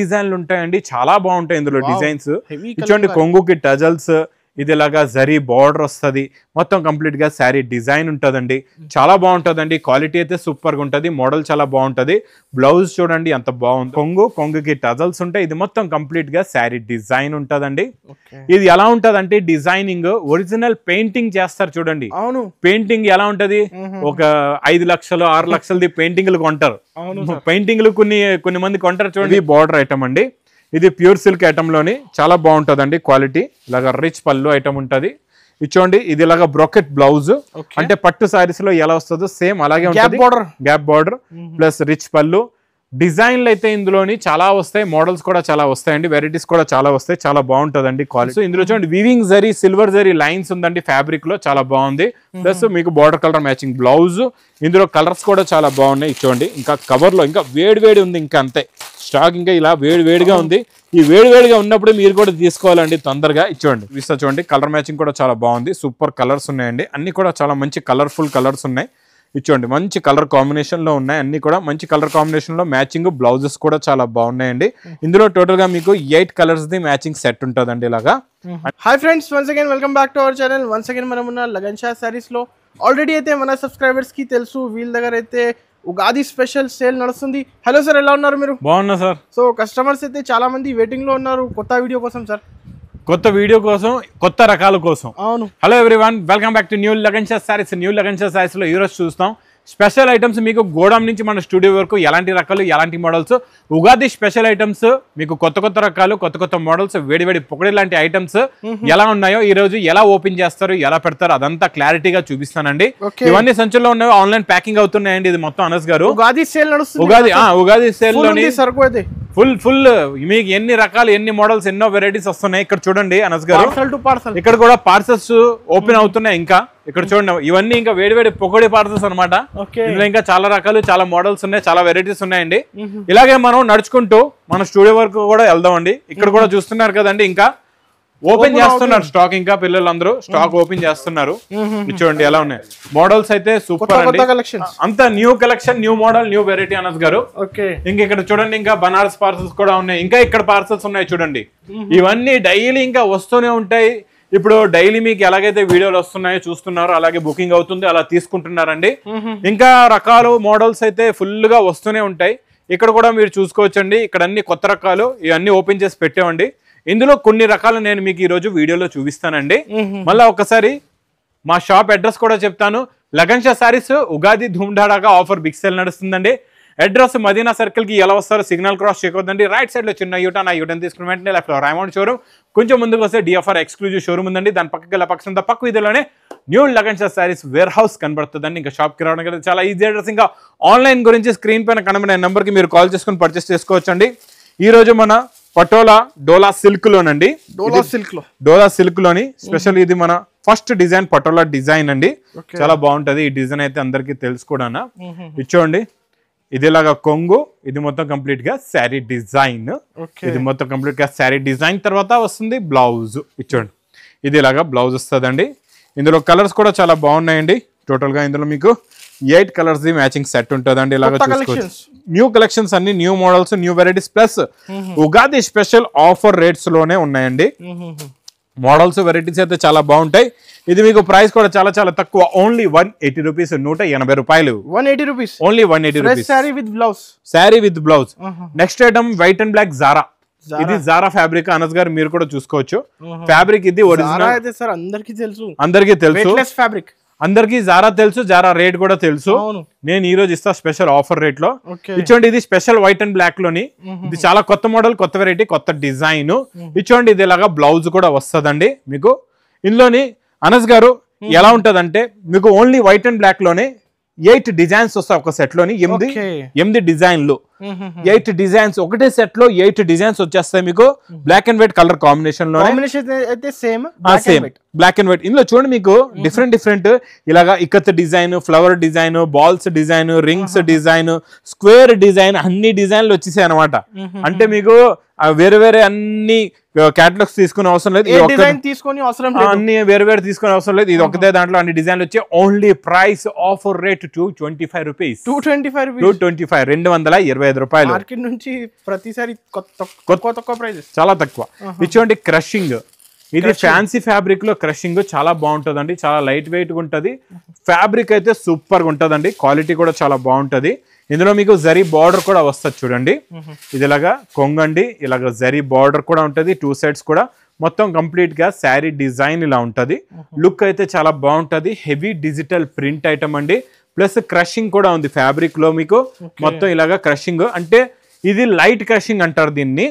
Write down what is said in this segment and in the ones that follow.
డిజైన్లు ఉంటాయండి చాలా బాగుంటాయి ఇందులో డిజైన్స్ చూడండి కొంగుకి టజల్స్ ఇది ఇలాగా జరీ బార్డర్ వస్తుంది మొత్తం కంప్లీట్గా శారీ డిజైన్ ఉంటుందండి చాలా బాగుంటుందండి క్వాలిటీ అయితే సూపర్గా ఉంటుంది మోడల్ చాలా బాగుంటుంది బ్లౌజ్ చూడండి అంత బాగుంది కొంగు కొంగుకి టజల్స్ ఉంటాయి ఇది మొత్తం కంప్లీట్గా శారీ డిజైన్ ఉంటుందండి ఇది ఎలా ఉంటుందంటే డిజైనింగ్ ఒరిజినల్ పెయింటింగ్ చేస్తారు చూడండి అవును పెయింటింగ్ ఎలా ఉంటది ఒక ఐదు లక్షలు ఆరు లక్షలది పెయింటింగ్లు కొంటారు పెయింటింగ్లు కొన్ని కొన్ని మంది కొంటారు చూడండి బార్డర్ ఐటమ్ అండి ఇది ప్యూర్ సిల్క్ ఐటెంలోని చాలా బాగుంటుందండి క్వాలిటీ ఇలాగ రిచ్ పళ్ళు ఐటమ్ ఉంటుంది ఇచ్చోండి ఇది ఇలాగ బ్రోకెట్ బ్లౌజ్ అంటే పట్టు సారీస్ లో ఎలా వస్తుందో సేమ్ అలాగే border gap border plus rich పళ్ళు డిజైన్లు అయితే ఇందులోని చాలా వస్తాయి మోడల్స్ కూడా చాలా వస్తాయండి వెరైటీస్ కూడా చాలా వస్తాయి చాలా బాగుంటుందండి క్వాలిటీ ఇందులో చూడండి weaving zari silver zari lines ఉందండి ఫ్యాబ్రిక్ లో చాలా బాగుంది ప్లస్ మీకు బార్డర్ కలర్ మ్యాచింగ్ బ్లౌజ్ ఇందులో కలర్స్ కూడా చాలా బాగున్నాయి చూడండి ఇంకా కవర్ లో ఇంకా వేడి వేడి ఉంది ఇంకా అంతే స్టాక్ ఇంకా ఇలా వేడి వేడిగా ఉంది ఈ వేడి వేడిగా ఉన్నప్పుడు మీరు కూడా తీసుకోవాలండి తొందరగా ఇచ్చేయండి విస్తా చూడండి కలర్ మ్యాచింగ్ కూడా చాలా బాగుంది సూపర్ కలర్స్ ఉన్నాయండి అన్ని కూడా చాలా మంచి కలర్ఫుల్ కలర్స్ ఉన్నాయి ఇచ్చేయండి మంచి కలర్ కాంబినేషన్లో ఉన్నాయి అన్ని కూడా మంచి కలర్ కాంబినేషన్లో మ్యాచింగ్ బ్లౌజెస్ కూడా చాలా బాగున్నాయండి ఇందులో టోటల్గా మీకు ఎయిట్ కలర్స్ది మ్యాచింగ్ సెట్ ఉంటుందండి ఇలాగా hi friends once again welcome back to our channel once again మనం ఉన్న లగన్ షా లో ఆల్రెడీ అయితే మన సబ్స్క్రైబర్స్కి తెలుసు వీళ్ళ దగ్గర అయితే ఉగాది స్పెషల్ సేల్ నడుస్తుంది హలో సార్ ఎలా ఉన్నారు మీరు బాగున్నా సార్ సో కస్టమర్స్ అయితే చాలా మంది వెయిటింగ్ లో ఉన్నారు కొత్త వీడియో కోసం సార్ కొత్త వీడియో కోసం కొత్త రకాల కోసం అవును hello everyone welcome back to new Lagansha saris new Lagansha saris లో ఈరోజు చూస్తాం స్పెషల్ ఐటమ్స్ మీకు గోడం నుంచి మన స్టూడియో వరకు ఎలాంటి రకాలు ఎలాంటి మోడల్స్ ఉగాది స్పెషల్ ఐటమ్స్ మీకు కొత్త కొత్త రకాలు కొత్త కొత్త మోడల్స్ వేడివేడి పొగడి లాంటి ఐటమ్స్ ఎలా ఉన్నాయో ఈ రోజు ఎలా ఓపెన్ చేస్తారు ఎలా పెడతారు అదంతా క్లారిటీగా చూపిస్తానండి ఇవన్నీ సంచుల్లో ఉన్నాయి ఆన్లైన్ ప్యాకింగ్ అవుతున్నాయండి ఇది మొత్తం అనస్ గారు ఉగాది సేల్ ఉగాది ఉగాది సేల్ సరుకు ఫుల్ ఫుల్ మీకు ఎన్ని రకాలు ఎన్ని మోడల్స్ ఎన్నో వెరైటీస్ వస్తున్నాయి ఇక్కడ చూడండి అనస్ గారు ఇక్కడ కూడా పార్సల్స్ ఓపెన్ అవుతున్నాయి ఇంకా ఇక్కడ చూడండి ఇవన్నీ ఇంకా వేడివేడి పొగడి పార్సల్స్ అనమాట ఇంకా చాలా రకాలు చాలా మోడల్స్ ఉన్నాయి చాలా వెరైటీస్ ఉన్నాయండి ఇలాగే మనం నడుచుకుంటూ మన స్టూడియో వరకు కూడా వెళ్దామండి ఇక్కడ కూడా చూస్తున్నారు కదండి ఇంకా ఓపెన్ చేస్తున్నారు స్టాక్ ఇంకా పిల్లలందరూ స్టాక్ ఓపెన్ చేస్తున్నారు చూడండి ఎలా ఉన్నాయి మోడల్స్ అయితే సూపర్ అండి అంత new collection new model new variety అనర్స్ గారు ఇంక ఇక్కడ చూడండి ఇంకా బనారస్ పార్సల్స్ కూడా ఉన్నాయి ఇంకా ఇక్కడ పార్సల్స్ ఉన్నాయి చూడండి ఇవన్నీ డైలీ ఇంకా వస్తూనే ఉంటాయి ఇప్పుడు డైలీ మీకు ఎలాగైతే వీడియోలు వస్తున్నాయో చూస్తున్నారు అలాగే బుకింగ్ అవుతుంది అలా తీసుకుంటున్నారండి ఇంకా రకాలు మోడల్స్ అయితే ఫుల్ గా వస్తూనే ఉంటాయి ఇక్కడ కూడా మీరు చూసుకోవచ్చండి ఇక్కడ అన్ని కొత్త రకాలు ఇవన్నీ ఓపెన్ చేసి పెట్టేవండి ఇందులో కొన్ని రకాలు నేను మీకు ఈ రోజు వీడియోలో చూపిస్తానండి మళ్ళీ ఒకసారి మా షాప్ అడ్రస్ కూడా చెప్తాను లగన్షా శారీస్ ఉగాది ధూమ్ధాడాగా ఆఫర్ బిగ్ సెల్ నడుస్తుందండి అడ్రస్ మదీనా సర్కిల్కి ఎలా వస్తారో సిగ్నల్ క్రాస్ చేయకూడదండి రైట్ సైడ్లో చిన్న యూటర్న్ ఆ యూటన్ తీసుకుని వెంటనే లెఫ్ట్ రాయమౌండ్ షోరూమ్ కొంచెం ముందుకు వస్తే డిఎఫ్ఆర్ ఎక్స్క్లూజివ్ షోరూమ్ ఉందండి దాని పక్కకి పక్కన పక్క వీధిలోనే new Lagansha Sarees warehouse కనబడుతుందండి ఇంకా షాప్కి రావడం కదా చాలా ఈజీ అడ్రస్ ఇంకా ఆన్లైన్ గురించి స్క్రీన్ పైన కనబడే నెంబర్కి మీరు కాల్ చేసుకుని పర్చేస్ చేసుకోవచ్చండి ఈరోజు మన పటోలా డోలా సిల్క్ లోనండి డోలా సిల్క్ లో డోలా సిల్క్ లోని స్పెషల్ ఇది మన ఫస్ట్ డిజైన్ పటోలా డిజైన్ అండి చాలా బాగుంటది ఈ డిజైన్ అయితే అందరికి తెలుసు hmm, hmm, hmm. ఇచ్చోండి ఇది ఇలాగా కొంగు ఇది మొత్తం కంప్లీట్ గా శారీ డిజైన్ ఇది మొత్తం కంప్లీట్ గా శారీ డిజైన్ తర్వాత వస్తుంది బ్లౌజ్ ఇచ్చోండి ఇది ఇలాగా బ్లౌజ్ వస్తుందండి ఇందులో కలర్స్ కూడా చాలా బాగున్నాయండి టోటల్ గా ఇందులో మీకు ఎయిట్ కలర్స్ ది మ్యాచింగ్ సెట్ ఉంటుందండి ఇలాగా చూసుకోవచ్చు న్యూ కలెక్షన్స్ అన్ని new models new varieties plus Ugadi special offer rates లోనే ఉన్నాయండి మోడల్స్ వెరైటీస్ అయితే చాలా బాగుంటాయి ఇది మీకు ప్రైస్ కూడా చాలా చాలా తక్కువ ఓన్లీ వన్ ఎయిటీ రూపీస్ నూట ఎనభై రూపాయలు one eighty rupees only one eighty rupees sari with blouse sari with blouse next item white and black Zara ఇది జారా ఫ్యాబ్రిక్ అనస్ గారు మీరు కూడా చూసుకోవచ్చు ఫ్యాబ్రిక్ uh-huh. ఇది ఒరిజినల్ అందరికీ తెలుసు అందరికీ తెలుసు ఫ్యాబ్రిక్ అందరికీ జారా తెలుసు జారా రేట్ కూడా తెలుసు నేను ఈ రోజు ఇస్తా స్పెషల్ ఆఫర్ రేట్ లో ఇచ్చోండి ఇది స్పెషల్ వైట్ అండ్ బ్లాక్ లోని ఇది చాలా కొత్త మోడల్ కొత్త వెరైటీ కొత్త డిజైన్ ఇచ్చోండి ఇది ఇలాగా బ్లౌజ్ కూడా వస్తుందండి మీకు ఇందులోని అనస్ గారు ఎలా అంటే మీకు ఓన్లీ వైట్ అండ్ బ్లాక్ లోనే ఎయిట్ డిజైన్స్ వస్తాయి ఒక సెట్ లోని ఎనిమిది ఎనిమిది డిజైన్లు Mm-hmm. ఎయిట్ డిజైన్స్ ఒకటే సెట్ లో ఎయిట్ డిజైన్స్ వచ్చేస్తాయి మీకు black and white colour combination లో అయితే same same black and white ఇందులో చూడండి మీకు డిఫరెంట్ mm-hmm. డిఫరెంట్ ఇలాగా ikat design flower design balls design rings design square design అన్ని డిజైన్లు వచ్చేసాయి అనమాట mm-hmm. అంటే మీకు వేరే వేరే అన్ని క్యాటలాగ్స్ తీసుకునే అవసరం లేదు తీసుకొని అవసరం లేదు అన్ని వేరే వేరే తీసుకునే అవసరం లేదు ఇది ఒకటే దాంట్లో అన్ని డిజైన్లు వచ్చి only price offer rate two twenty five rupees two twenty five two twenty five రెండు వందల ఇరవై యాభై ఐదు రూపాయలు మార్కెట్ నుంచి ప్రతిసారి తక్కువ చాలా తక్కువ ఇచ్చి క్రషింగ్ ఇది ఫ్యాన్సీ ఫ్యాబ్రిక్ లో క్రషింగ్ చాలా బాగుంటుందండి చాలా లైట్ వెయిట్ గా ఉంటుంది ఫ్యాబ్రిక్ అయితే సూపర్ గా ఉంటుందండి క్వాలిటీ కూడా చాలా బాగుంటుంది ఇందులో మీకు జరీ బార్డర్ కూడా వస్తుంది చూడండి ఇది ఇలాగా కొంగండి ఇలాగ జరీ బార్డర్ కూడా ఉంటుంది టూ సైడ్స్ కూడా మొత్తం కంప్లీట్ గా శారీ డిజైన్ ఇలా ఉంటుంది లుక్ అయితే చాలా బాగుంటుంది హెవీ డిజిటల్ ప్రింట్ ఐటమ్ అండి ప్లస్ క్రషింగ్ కూడా ఉంది ఫ్యాబ్రిక్ లో మీకు మొత్తం ఇలాగా క్రషింగ్ అంటే ఇది లైట్ క్రషింగ్ అంటారు దీన్ని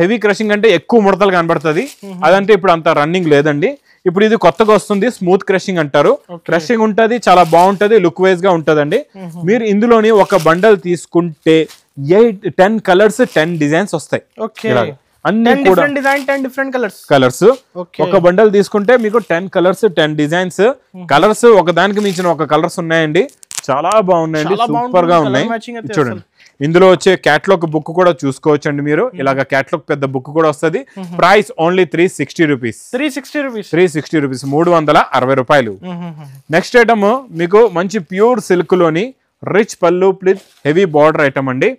హెవీ క్రషింగ్ అంటే ఎక్కువ ముడతలు కనబడుతుంది అదంటే ఇప్పుడు అంత రన్నింగ్ లేదండి ఇప్పుడు ఇది కొత్తగా వస్తుంది స్మూత్ క్రషింగ్ అంటారు క్రషింగ్ ఉంటుంది చాలా బాగుంటుంది లుక్ వైజ్ గా ఉంటుందండి మీరు ఇందులోని ఒక బండల్ తీసుకుంటే eight ten colours ten designs వస్తాయి అన్ని కూడా డిఫరెంట్ కలర్స్ కలర్స్ ఒక బండల్ తీసుకుంటే మీకు ten colours ten designs colours ఒక దానికి మించిన ఒక కలర్స్ ఉన్నాయండి చాలా బాగున్నాయండి సూపర్ గా ఉన్నాయి చూడండి ఇందులో వచ్చే క్యాట్లాగ్ బుక్ కూడా చూసుకోవచ్చు అండి మీరు ఇలాగ క్యాట్లాగ్ పెద్ద బుక్ కూడా వస్తుంది price only three sixty rupees three sixty rupees three sixty rupees మూడు వందల అరవై రూపాయలు నెక్స్ట్ ఐటమ్ మీకు మంచి ప్యూర్ సిల్క్ లోని రిచ్ పళ్ళు ప్లిత్ హెవీ బార్డర్ ఐటమ్ అండి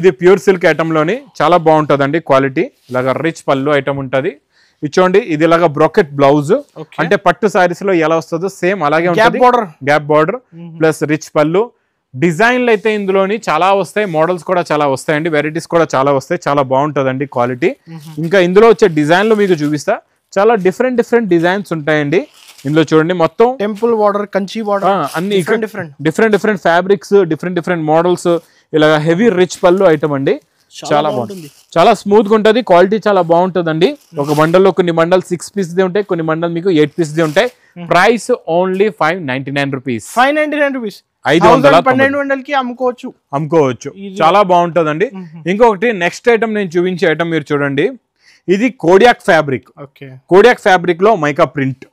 ఇది ప్యూర్ సిల్క్ ఐటమ్ లోని చాలా బాగుంటుంది క్వాలిటీ ఇలాగ రిచ్ పళ్ళు ఐటమ్ ఉంటుంది ఇచ్చోండి ఇది ఇలాగా బ్రోకెట్ బ్లౌజ్ అంటే పట్టు సారీస్ లో ఎలా వస్తుందో సేమ్ అలాగే border gap border plus rich పళ్ళు డిజైన్లు అయితే ఇందులోని చాలా వస్తాయి మోడల్స్ కూడా చాలా వస్తాయండి వెరైటీస్ కూడా చాలా వస్తాయి చాలా బాగుంటుంది క్వాలిటీ ఇంకా ఇందులో వచ్చే డిజైన్లు మీకు చూపిస్తా చాలా డిఫరెంట్ డిఫరెంట్ డిజైన్స్ ఉంటాయండి ఇందులో చూడండి మొత్తం టెంపుల్ వాటర్ కంచి వాటర్ అన్ని different different different fabrics different different models ఇలాగ హెవీ రిచ్ పళ్ళు ఐటమ్ అండి చాలా బాగుంటుంది చాలా స్మూత్ గా ఉంటుంది క్వాలిటీ చాలా బాగుంటుంది ఒక బండల్లో కొన్ని మండల్ సిక్స్ పీస్ ది ఉంటాయి కొన్ని మండల్ మీకు ఎయిట్ పీస్ ది ఉంటాయి price only five ninety nine rupees five ninety nine rupees ఐదు వందల పన్నెండు వందలకి అమ్ముకోవచ్చు అమ్ముకోవచ్చు చాలా బాగుంటుంది ఇంకొకటి నెక్స్ట్ ఐటమ్ నేను చూపించే ఐటమ్ మీరు చూడండి ఇది కోడియాక్ ఫ్యాబ్రిక్ కోడియాక్ ఫ్యాబ్రిక్ లో మైకా ప్రింట్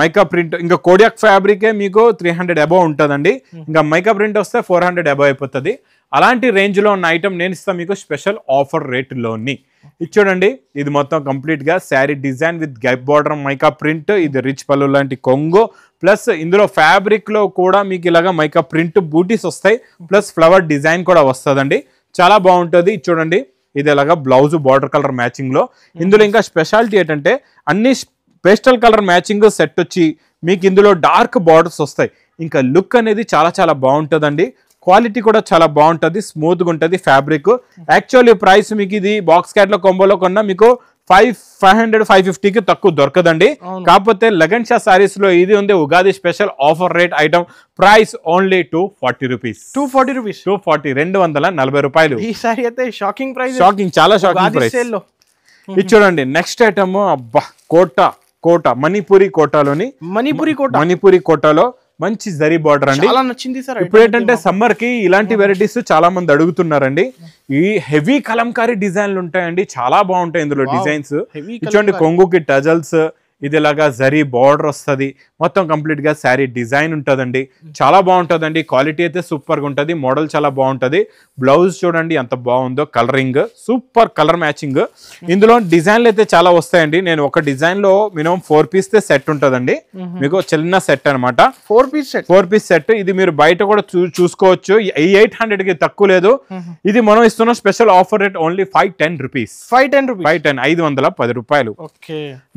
మైకా ప్రింట్ ఇంకా కోడియాక్ ఫ్యాబ్రికే మీకు త్రీ హండ్రెడ్ అబవ్ ఉంటుందండి ఇంకా మైకా ప్రింట్ వస్తే ఫోర్ హండ్రెడ్ అబవ్ అయిపోతుంది అలాంటి రేంజ్లో ఉన్న ఐటమ్ నేను ఇస్తాను మీకు స్పెషల్ ఆఫర్ రేట్లోని ఇది చూడండి ఇది మొత్తం కంప్లీట్గా sari design with gap border mica print ఇది రిచ్ పల్లు లాంటి కొంగు ప్లస్ ఇందులో ఫ్యాబ్రిక్లో కూడా మీకు ఇలాగ మైకా ప్రింట్ బూటీస్ వస్తాయి ప్లస్ ఫ్లవర్ డిజైన్ కూడా వస్తుందండి చాలా బాగుంటుంది చూడండి ఇది ఇలాగా బ్లౌజ్ బార్డర్ కలర్ మ్యాచింగ్ లో ఇందులో ఇంకా స్పెషాలిటీ ఏంటంటే అన్ని పేస్టల్ కలర్ మ్యాచింగ్ సెట్ వచ్చి మీకు ఇందులో డార్క్ బార్డర్స్ వస్తాయి ఇంకా లుక్ అనేది చాలా చాలా బాగుంటుందండి క్వాలిటీ కూడా చాలా బాగుంటుంది స్మూత్గా ఉంటుంది ఫ్యాబ్రిక్ యాక్చువల్లీ ప్రైస్ మీకు ఇది బాక్స్ క్యాట్లో కొంబోలో కొన్నా మీకు ఫైవ్ ఫైవ్ హండ్రెడ్ ఫైవ్ ఫిఫ్టీకి తక్కువ దొరకదండి కాకపోతే లగన్ షా సారీస్ లో ఇది ఉంది Ugadi special offer rate item price only two forty rupees two forty rupees two forty రెండు వందల నలభై రూపాయలు ఈ సారీ అయితే షాకింగ్ ప్రైస్ షాకింగ్ చాలా షాకింగ్ ప్రైస్ ఇది చూడండి నెక్స్ట్ ఐటమ్ అబ్బా కోట కోట మణిపురి కోటాలోని మణిపురి కోట మణిపురి కోటాలో మంచి జరీ బార్డర్ అండి చాలా నచ్చింది సార్ ఇప్పుడు ఏంటంటే సమ్మర్ కి ఇలాంటి వెరైటీస్ చాలా మంది అడుగుతున్నారండి ఈ హెవీ కలంకారీ డిజైన్లు ఉంటాయండి చాలా బాగుంటాయి ఇందులో డిజైన్స్ చూడండి కొంగుకి టజల్స్ ఇది ఇలాగా జరీ బార్డర్ వస్తుంది మొత్తం కంప్లీట్గా శారీ డిజైన్ ఉంటుందండి చాలా బాగుంటుందండి క్వాలిటీ అయితే సూపర్గా ఉంటుంది మోడల్ చాలా బాగుంటుంది బ్లౌజ్ చూడండి ఎంత బాగుందో కలరింగ్ సూపర్ కలర్ మ్యాచింగ్ ఇందులో డిజైన్లు అయితే చాలా వస్తాయండి నేను ఒక డిజైన్లో మినిమం ఫోర్ పీస్ సెట్ ఉంటుందండి మీకు చిన్న సెట్ అనమాట four piece set four piece set ఇది మీరు బయట కూడా చూసుకోవచ్చు ఎయిట్ హండ్రెడ్కి తక్కువ లేదు ఇది మనం ఇస్తున్న special offer rate only five ten rupees five ten rupees five ten ఐదు వందల పది రూపాయలు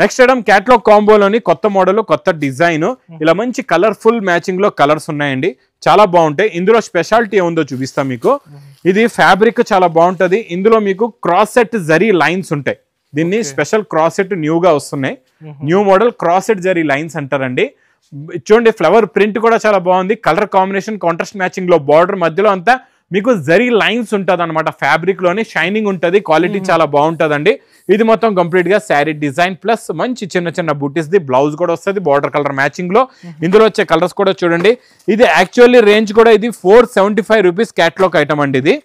నెక్స్ట్ ఐటమ్ క్యాట్లో మరొక కాంబోలోని కొత్త మోడల్ కొత్త డిజైన్ ఇలా మంచి కలర్ఫుల్ మ్యాచింగ్ లో కలర్స్ ఉన్నాయండి చాలా బాగుంటాయి ఇందులో స్పెషాలిటీ ఏముందో చూపిస్తాం మీకు ఇది ఫ్యాబ్రిక్ చాలా బాగుంటది ఇందులో మీకు క్రాస్ సెట్ జరీ లైన్స్ ఉంటాయి దీన్ని స్పెషల్ క్రాస్ సెట్ న్యూ గా వస్తున్నాయి new model cross set zari lines అంటారండి చూడండి ఫ్లవర్ ప్రింట్ కూడా చాలా బాగుంది కలర్ కాంబినేషన్ కాంట్రాస్ట్ మ్యాచింగ్ లో బార్డర్ మధ్యలో అంతా మీకు జరీ లైన్స్ ఉంటుంది అనమాట లోని షైనింగ్ ఉంటుంది క్వాలిటీ చాలా బాగుంటుందండి ఇది మొత్తం కంప్లీట్గా శారీ డిజైన్ ప్లస్ మంచి చిన్న చిన్న ది బ్లౌజ్ కూడా వస్తుంది బార్డర్ కలర్ మ్యాచింగ్ లో ఇందులో వచ్చే కలర్స్ కూడా చూడండి ఇది యాక్చువల్లీ రేంజ్ కూడా ఇది four seventy five rupees catalogue item అండి ఇది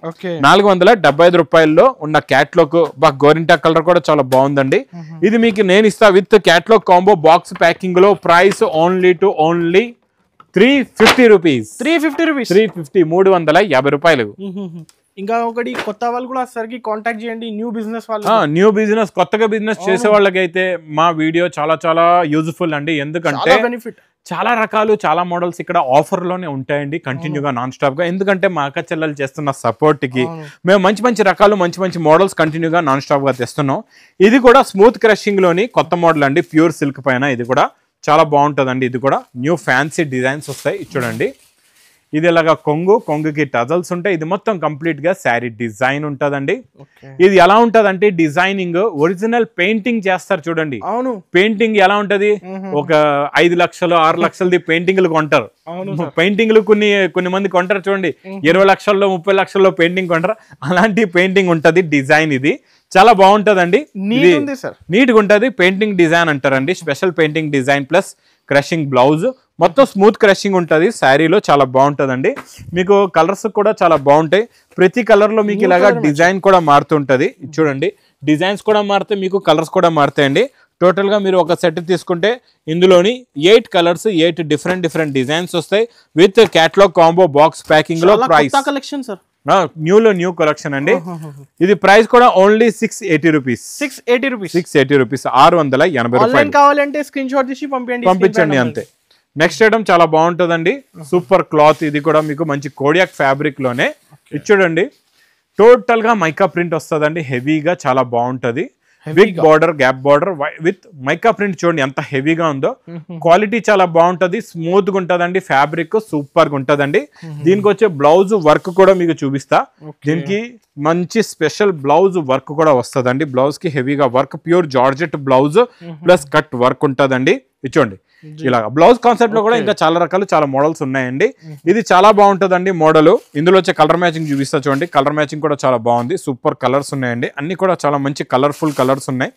నాలుగు వందల డెబ్బై ఐదు రూపాయల్లో ఉన్న క్యాట్లాగ్ బా గోరింటా కలర్ కూడా చాలా బాగుందండి ఇది మీకు నేను ఇస్తా విత్ క్యాట్లాగ్ కాంబో బాక్స్ ప్యాకింగ్లో price only two only three fifty rupees three fifty rupees three fifty మూడు వందల యాభై రూపాయలు ఇంకా ఒకటి కొత్త వాళ్ళు కూడా సరికి కాంటాక్ట్ చేయండి న్యూ బిజినెస్ వాళ్ళు న్యూ బిజినెస్ కొత్తగా బిజినెస్ చేసే వాళ్ళకైతే మా వీడియో చాలా చాలా యూజ్ఫుల్ అండి ఎందుకంటే బెనిఫిట్ చాలా రకాలు చాలా మోడల్స్ ఇక్కడ ఆఫర్లోనే ఉంటాయండి కంటిన్యూగా నాన్ స్టాప్ గా ఎందుకంటే మా అక్క చెల్లెలు చేస్తున్న సపోర్ట్కి మేము మంచి మంచి రకాలు మంచి మంచి మోడల్స్ కంటిన్యూగా నాన్ స్టాప్గా తెస్తున్నాం ఇది కూడా స్మూత్ క్రషింగ్లోని కొత్త మోడల్ అండి ప్యూర్ సిల్క్ పైన ఇది కూడా చాలా బాగుంటుందండి ఇది కూడా న్యూ ఫ్యాన్సీ డిజైన్స్ వస్తాయి చూడండి ఇది ఇలాగా కొంగు కొంగుకి టజల్స్ ఉంటాయి ఇది మొత్తం కంప్లీట్ గా శారీ డిజైన్ ఉంటదండి ఇది ఎలా ఉంటదంటే డిజైనింగ్ ఒరిజినల్ పెయింటింగ్ చేస్తారు చూడండి అవును పెయింటింగ్ ఎలా ఉంటది ఒక ఐదు లక్షలు ఆరు లక్షలది పెయింటింగ్లు కొంటారు పెయింటింగ్లు కొన్ని కొన్ని మంది కొంటారు చూడండి ఇరవై లక్షల్లో ముప్పై లక్షల్లో పెయింటింగ్ కొంటారు అలాంటి పెయింటింగ్ ఉంటది డిజైన్ ఇది చాలా బాగుంటదండి నీట్ గా ఉంటది పెయింటింగ్ డిజైన్ అంటారండి special painting design plus crushing blouse మొత్తం స్మూత్ క్రషింగ్ ఉంటుంది శారీలో చాలా బాగుంటుందండి మీకు కలర్స్ కూడా చాలా బాగుంటాయి ప్రతి కలర్లో మీకు ఇలాగా డిజైన్ కూడా మారుతుంటుంది చూడండి డిజైన్స్ కూడా మారితే మీకు కలర్స్ కూడా మారుతాయండి టోటల్గా మీరు ఒక సెట్ తీసుకుంటే ఇందులోని eight colours eight different different designs వస్తాయి విత్ క్యాట్లాగ్ కాంబో బాక్స్ ప్యాకింగ్లో ప్రైస్ కలెక్షన్ సార్ న్యూలో న్యూ కలెక్షన్ అండి ఇది ప్రైస్ కూడా only six eighty rupees six eighty rupees six eighty rupees ఆరు వందల ఎనభై రూపాయలు కావాలంటే స్క్రీన్ షాట్ తీసి పంపించండి పంపించండి అంతే నెక్స్ట్ ఐటమ్ చాలా బాగుంటుందండి సూపర్ క్లాత్ ఇది కూడా మీకు మంచి కోడియాక్ ఫ్యాబ్రిక్ లోనే ఇచ్చూడండి చూడండి టోటల్ గా మైకా ప్రింట్ వస్తుందండి హెవీగా చాలా బాగుంటుంది big border gap border with mica print చూడండి ఎంత హెవీగా ఉందో క్వాలిటీ చాలా బాగుంటది స్మూత్ గా ఉంటుందండి ఫ్యాబ్రిక్ సూపర్ గా ఉంటుందండి దీనికి వచ్చే బ్లౌజ్ వర్క్ కూడా మీకు చూపిస్తా దీనికి మంచి స్పెషల్ బ్లౌజ్ వర్క్ కూడా వస్తుందండి బ్లౌజ్ కి హెవీగా work pure georgette blouse plus cut work ఉంటుందండి ఇచ్చోండి ఇలాగా బ్లౌజ్ కాన్సెప్ట్ లో కూడా ఇంకా చాలా రకాలు చాలా మోడల్స్ ఉన్నాయండి ఇది చాలా బాగుంటుందండి మోడల్ ఇందులో వచ్చే కలర్ మ్యాచింగ్ చూపిస్తా చూడండి కలర్ మ్యాచింగ్ కూడా చాలా బాగుంది సూపర్ కలర్స్ ఉన్నాయండి అన్ని కూడా చాలా మంచి కలర్ఫుల్ కలర్స్ ఉన్నాయి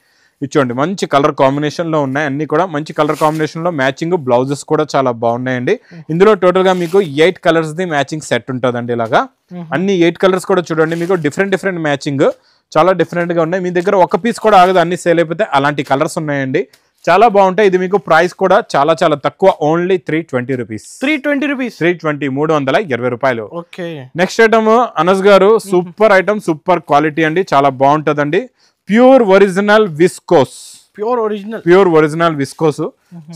ఇచ్చోండి మంచి కలర్ కాంబినేషన్ లో ఉన్నాయి అన్ని కూడా మంచి కలర్ కాంబినేషన్ లో మ్యాచింగ్ బ్లౌజెస్ కూడా చాలా బాగున్నాయండి ఇందులో టోటల్ గా మీకు ఎయిట్ కలర్స్ ది మ్యాచింగ్ సెట్ ఉంటుందండి ఇలాగా అన్ని ఎయిట్ కలర్స్ కూడా చూడండి మీకు డిఫరెంట్ డిఫరెంట్ మ్యాచింగ్ చాలా డిఫరెంట్ గా ఉన్నాయి మీ దగ్గర ఒక పీస్ కూడా ఆగదు అన్ని సేల్ అయిపోతే అలాంటి కలర్స్ ఉన్నాయండి చాలా బాగుంటాయి ఇది మీకు ప్రైస్ కూడా చాలా చాలా తక్కువ only three twenty rupees three twenty rupees three twenty మూడు వందల ఇరవై రూపాయలు ఓకే నెక్స్ట్ ఐటమ్ అనస్ గారు సూపర్ ఐటమ్ సూపర్ క్వాలిటీ అండి చాలా బాగుంటుంది pure original viscose pure original pure original viscose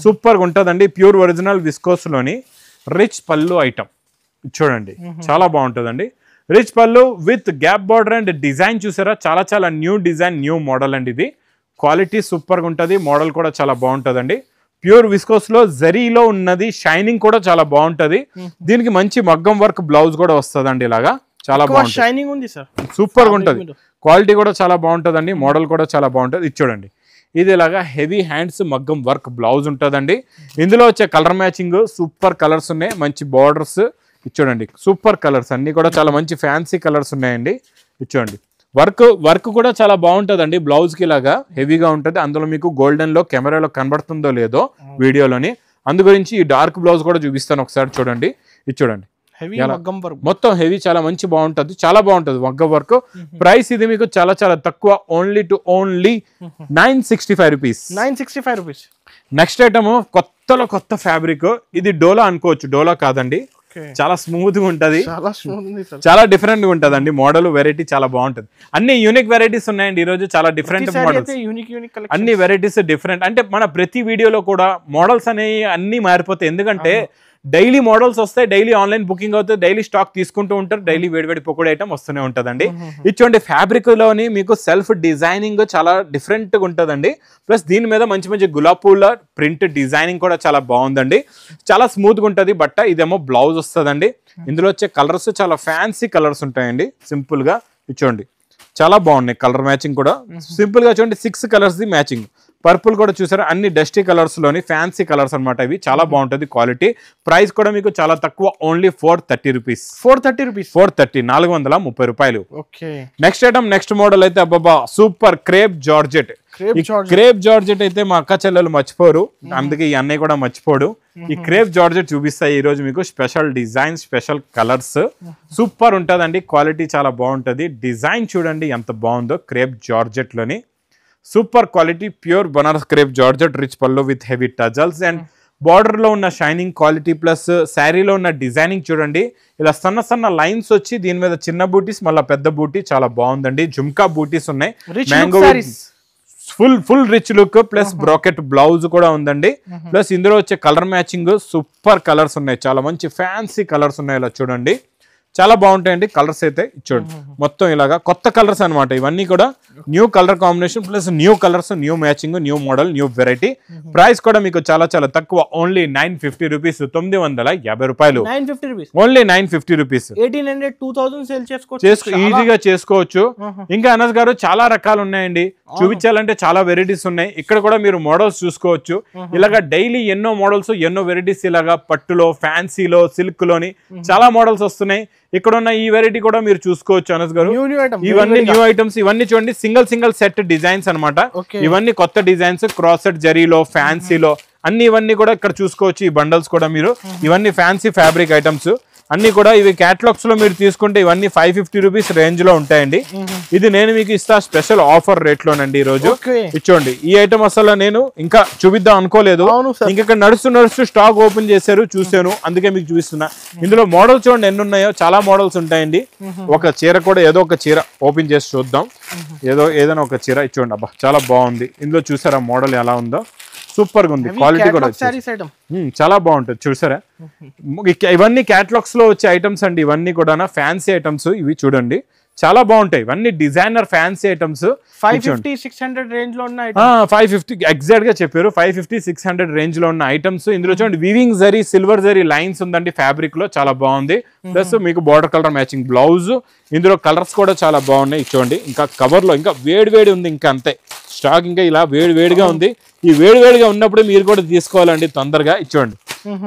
సూపర్గా ఉంటుందండి ప్యూర్ ఒరిజినల్ విస్కోస్ లోని రిచ్ పళ్ళు ఐటమ్ చూడండి చాలా బాగుంటుందండి rich pallu with gap border and design చూసారా చాలా చాలా న్యూ డిజైన్ న్యూ మోడల్ అండి ఇది క్వాలిటీ సూపర్గా ఉంటుంది మోడల్ కూడా చాలా బాగుంటుందండి ప్యూర్ విస్కోస్ లో జరీలో ఉన్నది షైనింగ్ కూడా చాలా బాగుంటది దీనికి మంచి మగ్గం వర్క్ బ్లౌజ్ కూడా వస్తుందండి ఇలాగా చాలా షైనింగ్ ఉంది సార్ సూపర్ గా ఉంటుంది క్వాలిటీ కూడా చాలా బాగుంటుందండి మోడల్ కూడా చాలా బాగుంటుంది ఇది చూడండి ఇది ఇలాగా హెవీ హ్యాండ్స్ మగ్గం వర్క్ బ్లౌజ్ ఉంటుందండి ఇందులో వచ్చే కలర్ మ్యాచింగ్ సూపర్ కలర్స్ ఉన్నాయి మంచి బార్డర్స్ చూడండి సూపర్ కలర్స్ అన్ని కూడా చాలా మంచి ఫ్యాన్సీ కలర్స్ ఉన్నాయండి చూడండి వర్క్ వర్క్ కూడా చాలా బాగుంటుందండి బ్లౌజ్కి ఇలాగా హెవీగా ఉంటుంది అందులో మీకు గోల్డెన్లో కెమెరాలో కనబడుతుందో లేదో వీడియోలోని అందు గురించి ఈ డార్క్ బ్లౌజ్ కూడా చూపిస్తాను ఒకసారి చూడండి ఇది చూడండి మొత్తం హెవీ చాలా మంచి బాగుంటుంది చాలా బాగుంటుంది వగ్గ వర్క్ ప్రైస్ ఇది మీకు చాలా చాలా తక్కువ only two only nine sixty five rupees nine sixty five rupees next item కొత్తలో కొత్త ఫ్యాబ్రిక్ ఇది డోలా అనుకోవచ్చు డోలా కాదండి చాలా స్మూత్ గా ఉంటది చాలా డిఫరెంట్ గా ఉంటది అండి మోడల్ వెరైటీ చాలా బాగుంటది అన్ని యూనిక్ వెరైటీస్ ఉన్నాయండి ఈ రోజు చాలా డిఫరెంట్ మోడల్స్ అన్ని వెరైటీస్ డిఫరెంట్ అంటే మన ప్రతి వీడియోలో కూడా మోడల్స్ అనేవి అన్ని మారిపోతాయి ఎందుకంటే డైలీ మోడల్స్ వస్తాయి డైలీ ఆన్లైన్ బుకింగ్ అవుతుంది డైలీ స్టాక్ తీసుకుంటూ ఉంటారు డైలీ వేడివేడి పొకోడి ఐటమ్ వస్తూనే ఉంటుందండి ఇటువంటి ఫ్యాబ్రిక్లోని ఫ్యాబ్రిక్ మీకు సెల్ఫ్ డిజైనింగ్ చాలా డిఫరెంట్ గా ఉంటుందండి ప్లస్ దీని మీద మంచి మంచి గులాబ్ పూల ప్రింట్ డిజైనింగ్ కూడా చాలా బాగుందండి చాలా స్మూత్ గా ఉంటుంది బట్ట ఇదేమో బ్లౌజ్ వస్తుందండి ఇందులో వచ్చే కలర్స్ చాలా ఫ్యాన్సీ కలర్స్ ఉంటాయండి సింపుల్ గా చాలా బాగున్నాయి కలర్ మ్యాచింగ్ కూడా సింపుల్ గా చూడండి సిక్స్ కలర్స్ ది మ్యాచింగ్ పర్పుల్ కూడా చూసారు అన్ని డస్టీ కలర్స్లోని ఫ్యాన్సీ కలర్స్ అనమాట ఇవి చాలా బాగుంటుంది క్వాలిటీ ప్రైస్ కూడా మీకు చాలా తక్కువ only four thirty rupees four thirty rupees four thirty నాలుగు వందల ముప్పై రూపాయలు నెక్స్ట్ ఐటమ్ నెక్స్ట్ మోడల్ అయితే అబ్బాబా super crepe georgette crepe georgette అయితే మా అక్క చెల్లెలు మర్చిపోరు అందుకే ఈ అన్నయ్య కూడా మర్చిపోడు ఈ క్రేప్ జార్జెట్ చూపిస్తాయి ఈ రోజు మీకు special design special colours super ఉంటుందండి క్వాలిటీ చాలా బాగుంటుంది డిజైన్ చూడండి ఎంత బాగుందో క్రేప్ జార్జెట్ లోని super quality pure Banaras crepe georgette rich pallu with heavy tassels and బార్డర్లో ఉన్న షైనింగ్ క్వాలిటీ ప్లస్ శారీలో ఉన్న డిజైనింగ్ చూడండి ఇలా సన్న సన్న లైన్స్ వచ్చి దీని మీద చిన్న బూటీస్ మళ్ళీ పెద్ద బూటీ చాలా బాగుందండి జుమ్కా బూటీస్ ఉన్నాయి mango full full rich look plus uh-huh. Bracket blouse కూడా ఉందండి uh-huh. ప్లస్ ఇందులో వచ్చే కలర్ మ్యాచింగ్ సూపర్ కలర్స్ ఉన్నాయి చాలా మంచి ఫ్యాన్సీ కలర్స్ ఉన్నాయి ఇలా చూడండి చాలా బాగుంటాయండి కలర్స్ అయితే ఇచ్చాడు మొత్తం ఇలాగా కొత్త కలర్స్ అనమాట ఇవన్నీ కూడా new colour combination plus new colours new matching new model new variety price కూడా మీకు చాలా చాలా తక్కువ ఓన్లీ నైన్ ఫిఫ్టీ రూపీస్ తొమ్మిది వందల యాభై రూపాయలు ఓన్లీ నైన్ ఫిఫ్టీ రూపీస్ ఈజీగా చేసుకోవచ్చు ఇంకా అనస్ గారు చాలా రకాలు ఉన్నాయండి చూపించాలంటే చాలా వెరైటీస్ ఉన్నాయి ఇక్కడ కూడా మీరు మోడల్స్ చూసుకోవచ్చు ఇలాగా డైలీ ఎన్నో మోడల్స్ ఎన్నో వెరైటీస్ ఇలాగా పట్టులో ఫ్యాన్సీలో సిల్క్ లోని చాలా మోడల్స్ వస్తున్నాయి ఇక్కడ ఉన్న ఈ వెరైటీ కూడా మీరు చూసుకోవచ్చు అనస్ గారు ఇవన్నీ న్యూ ఐటమ్స్ ఇవన్నీ చూడండి సింగిల్ సింగిల్ సెట్ డిజైన్స్ అనమాట ఇవన్నీ కొత్త డిజైన్స్ క్రాస్ సెట్ జరీలో ఫ్యాన్సీలో అన్ని ఇవన్నీ కూడా ఇక్కడ చూసుకోవచ్చు ఈ బండల్స్ కూడా మీరు mm-hmm. ఇవన్నీ ఫ్యాన్సీ ఫ్యాబ్రిక్ ఐటమ్స్ అన్ని కూడా ఇవి క్యాటలాగ్స్ లో మీరు తీసుకుంటే ఇవన్నీ ఫైవ్ ఫిఫ్టీ రూపీస్ రేంజ్ లో ఉంటాయండి ఇది నేను మీకు ఇస్తా స్పెషల్ ఆఫర్ రేట్ లోనండి ఈ రోజు ఇచ్చోండి ఈ ఐటమ్ అసలు నేను ఇంకా చూపిద్దాం అనుకోలేదు ఇంకా నడుస్తూ నడుస్తూ స్టాక్ ఓపెన్ చేశారు చూశాను అందుకే మీకు చూపిస్తున్నా ఇందులో మోడల్స్ చూడండి ఎన్ని ఉన్నాయో చాలా మోడల్స్ ఉంటాయండి ఒక చీర కూడా ఏదో ఒక చీర ఓపెన్ చేసి చూద్దాం ఏదో ఏదైనా ఒక చీర ఇచ్చోండి అబ్బా చాలా బాగుంది ఇందులో చూసారా మోడల్ ఎలా ఉందో సూపర్ గా ఉంది క్వాలిటీ కూడా చాలా బాగుంటుంది చూసారా ఇవన్నీ క్యాటలాగ్స్ లో వచ్చే ఐటమ్స్ అండి ఇవన్నీ కూడా ఫ్యాన్సీ ఐటమ్స్ ఇవి చూడండి చాలా బాగుంటాయి ఇవన్నీ designer fancy items five fifty six hundred range లో ఉన్నాయి ఫైవ్ ఫిఫ్టీ ఎగ్జాక్ట్ గా చెప్పారు five fifty six hundred range లో ఉన్న ఐటమ్స్ ఇందులో hmm. చూడండి weaving zari silver zari lines ఉందండి ఫ్యాబ్రిక్ లో చాలా బాగుంది ప్లస్ hmm. మీకు బార్డర్ కలర్ మ్యాచింగ్ బ్లౌజ్ ఇందులో కలర్స్ కూడా చాలా బాగున్నాయి చూడండి ఇంకా కవర్ లో ఇంకా వేడి వేడి ఉంది ఇంకా అంతే స్టాక్ ఇంకా ఇలా వేడి వేడిగా hmm. ఉంది ఈ వేడి వేడిగా ఉన్నప్పుడు మీరు కూడా తీసుకోవాలండి తొందరగా ఇచ్చోండి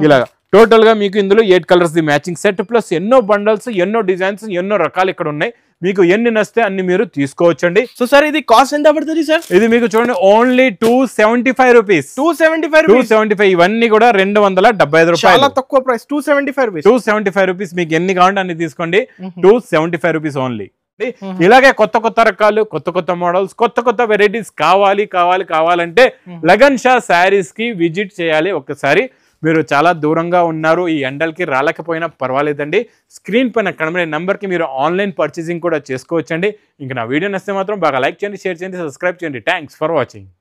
ఇలాగా టోటల్ గా మీకు ఇందులో ఎయిట్ కలర్స్ ది మ్యాచింగ్ సెట్ ప్లస్ ఎన్నో బండల్స్ ఎన్నో డిజైన్స్ ఎన్నో రకాలు ఇక్కడ ఉన్నాయి మీకు ఎన్ని నస్తే అన్ని మీరు తీసుకోవచ్చండి సో సార్ ఇది కాస్ట్ ఎంత పడుతుంది సార్ ఇది మీకు చూడండి only two seventy five rupees two seventy five two seventy five ఇవన్నీ కూడా రెండు వందల డెబ్బై ఐదు రూపాయలు తక్కువ price two seventy five rupees two seventy five rupees మీకు ఎన్ని కావాలంటే అన్ని తీసుకోండి two seventy five rupees only ఇలాగే కొత్త కొత్త రకాలు కొత్త కొత్త మోడల్స్ కొత్త కొత్త వెరైటీస్ కావాలి కావాలి కావాలంటే లగన్ షా శారీస్ కి విజిట్ చేయాలి ఒక్కసారి మీరు చాలా దూరంగా ఉన్నారు ఈ ఎండలకి రాలేకపోయినా పర్వాలేదండి స్క్రీన్ పైన కనబడే నెంబర్కి మీరు ఆన్లైన్ పర్చేసింగ్ కూడా చేసుకోవచ్చండి ఇంకా నా వీడియో నచ్చితే మాత్రం బాగా లైక్ చేయండి షేర్ చేయండి సబ్స్క్రైబ్ చేయండి థ్యాంక్స్ ఫర్ వాచింగ్